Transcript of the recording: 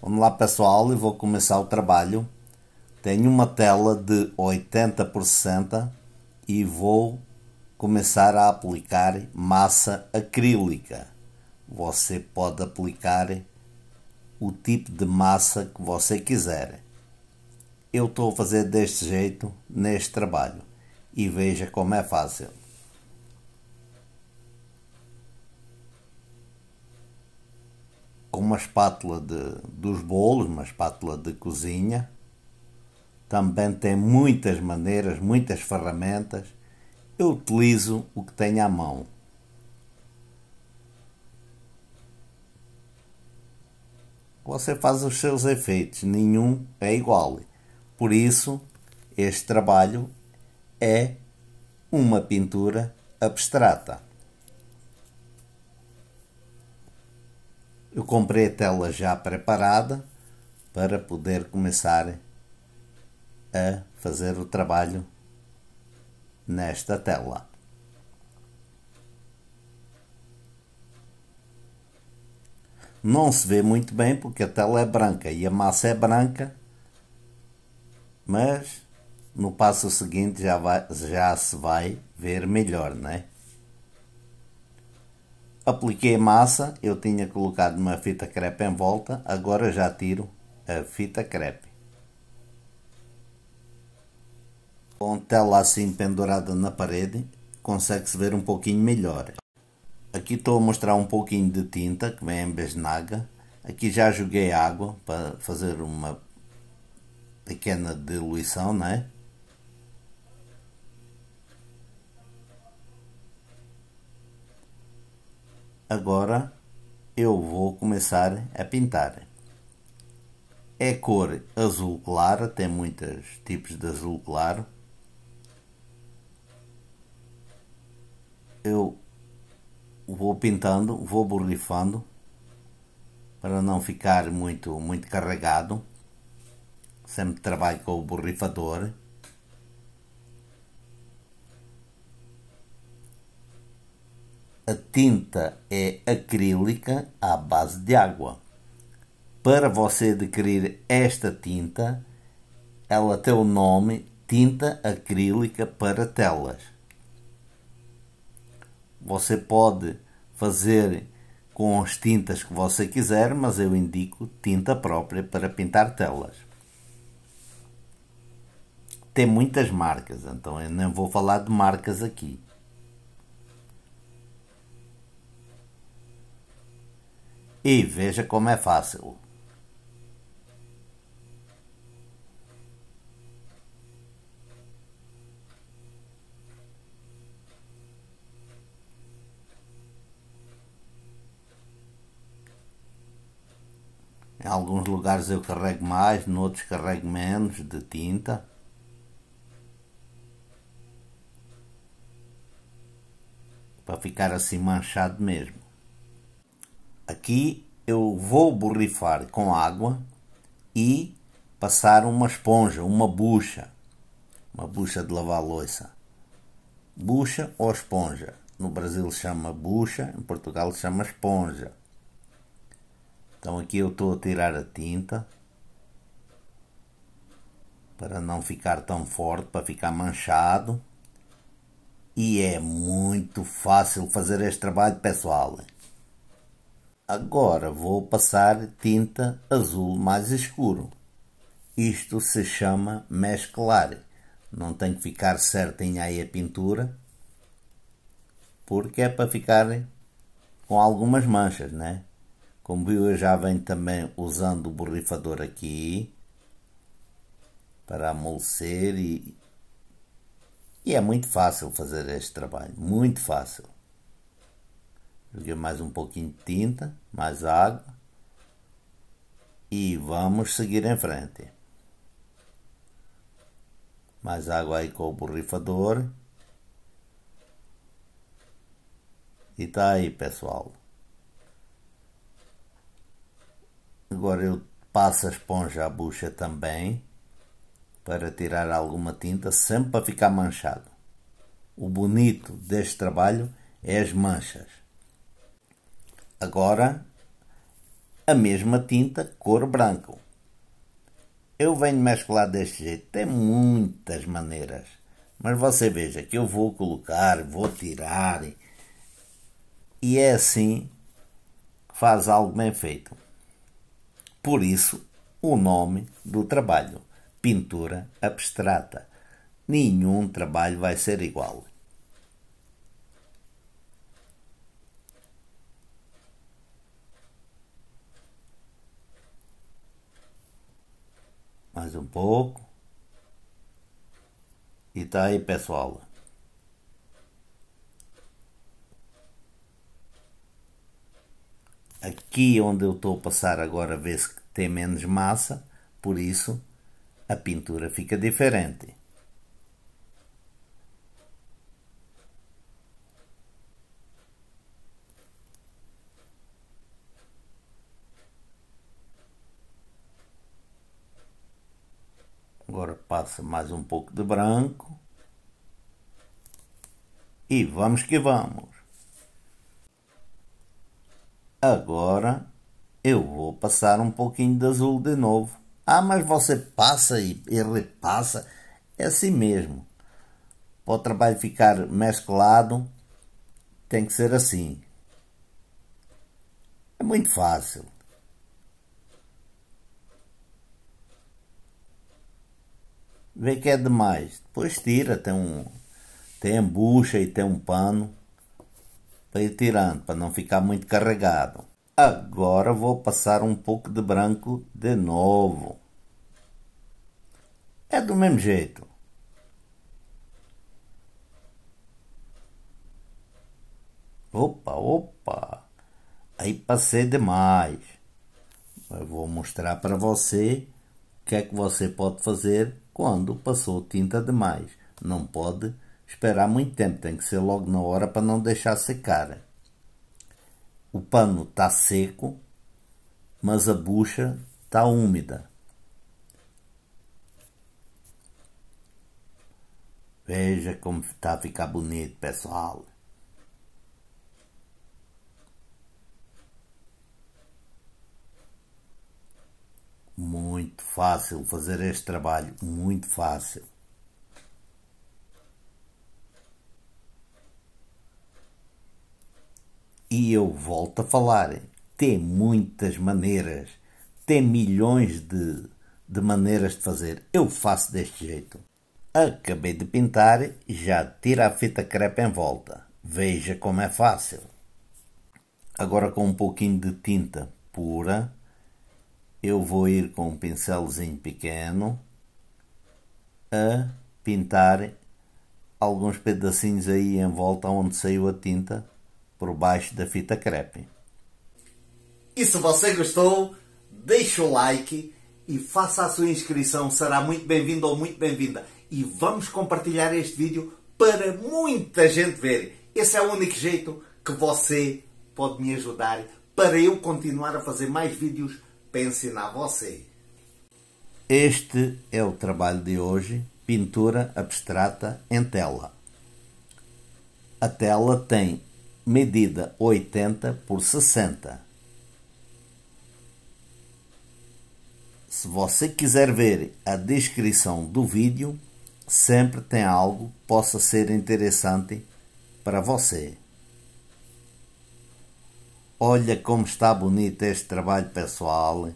Vamos lá pessoal, eu vou começar o trabalho. Tenho uma tela de 80 por 60 e vou começar a aplicar massa acrílica. Você pode aplicar o tipo de massa que você quiser. Eu estou a fazer deste jeito neste trabalho e veja como é fácil. com uma espátula de, dos bolos, uma espátula de cozinha. Também tem muitas maneiras, muitas ferramentas. Eu utilizo o que tenho à mão. Você faz os seus efeitos, nenhum é igual. Por isso, este trabalho é uma pintura abstrata. Eu comprei a tela já preparada para poder começar a fazer o trabalho nesta tela. Não se vê muito bem porque a tela é branca e a massa é branca, mas no passo seguinte já, vai, já se vai ver melhor, é? Apliquei a massa, eu tinha colocado uma fita crepe em volta, agora já tiro a fita crepe. Com tela assim pendurada na parede, consegue-se ver um pouquinho melhor. Aqui estou a mostrar um pouquinho de tinta que vem em besnaga. Aqui já joguei água para fazer uma pequena diluição, não é? agora eu vou começar a pintar. É cor azul claro, tem muitos tipos de azul claro. Eu vou pintando, vou borrifando para não ficar muito, muito carregado. Sempre trabalho com o borrifador. a tinta é acrílica à base de água. Para você adquirir esta tinta, ela tem o nome Tinta Acrílica para Telas. Você pode fazer com as tintas que você quiser, mas eu indico tinta própria para pintar telas. Tem muitas marcas, então eu não vou falar de marcas aqui. E veja como é fácil. Em alguns lugares eu carrego mais, noutros carrego menos de tinta. Para ficar assim manchado mesmo. Aqui eu vou borrifar com água e passar uma esponja, uma bucha, uma bucha de lavar louça. Bucha ou esponja? No Brasil chama bucha, em Portugal chama esponja. Então aqui eu estou a tirar a tinta para não ficar tão forte, para ficar manchado. E é muito fácil fazer este trabalho, pessoal. Agora vou passar tinta azul mais escuro. Isto se chama mesclar. Não tem que ficar certinha aí a pintura, porque é para ficar com algumas manchas, né? Como viu, eu já venho também usando o borrifador aqui para amolecer e, e é muito fácil fazer este trabalho, muito fácil mais um pouquinho de tinta, mais água. E vamos seguir em frente. Mais água aí com o borrifador. E tá aí, pessoal. Agora eu passo a esponja à bucha também para tirar alguma tinta, sempre para ficar manchado. O bonito deste trabalho é as manchas agora a mesma tinta cor branco. Eu venho mesclar deste jeito, tem muitas maneiras, mas você veja que eu vou colocar, vou tirar, e é assim que faz algo bem feito. Por isso, o nome do trabalho: pintura abstrata. Nenhum trabalho vai ser igual. Mais um pouco. E tá aí, pessoal. Aqui onde eu estou a passar agora vê-se que tem menos massa, por isso a pintura fica diferente. passa mais um pouco de branco e vamos que vamos. Agora eu vou passar um pouquinho de azul de novo. Ah, mas você passa e, e repassa, é assim mesmo. Para o trabalho ficar mesclado, tem que ser assim. É muito fácil. vê que é demais. Depois tira, tem um. Tem bucha e tem um pano para ir tirando, para não ficar muito carregado. Agora vou passar um pouco de branco de novo. É do mesmo jeito. Opa, opa! Aí passei demais. Eu vou mostrar para você o que é que você pode fazer quando passou tinta demais. Não pode esperar muito tempo, tem que ser logo na hora para não deixar secar. O pano está seco, mas a bucha está úmida. Veja como está a ficar bonito, pessoal. fácil fazer este trabalho, muito fácil. E eu volto a falar, tem muitas maneiras, tem milhões de, de maneiras de fazer. Eu faço deste jeito. Acabei de pintar, já tira a fita crepe em volta. Veja como é fácil. Agora com um pouquinho de tinta pura, eu vou ir com um pincelzinho pequeno a pintar alguns pedacinhos aí em volta onde saiu a tinta por baixo da fita crepe. E se você gostou, deixa o like e faça a sua inscrição, será muito bem-vindo ou muito bem-vinda. E vamos compartilhar este vídeo para muita gente ver. Esse é o único jeito que você pode me ajudar para eu continuar a fazer mais vídeos pense na você. Este é o trabalho de hoje, pintura abstrata em tela. A tela tem medida 80 por 60. Se você quiser ver a descrição do vídeo, sempre tem algo que possa ser interessante para você. Olha como está bonito este trabalho pessoal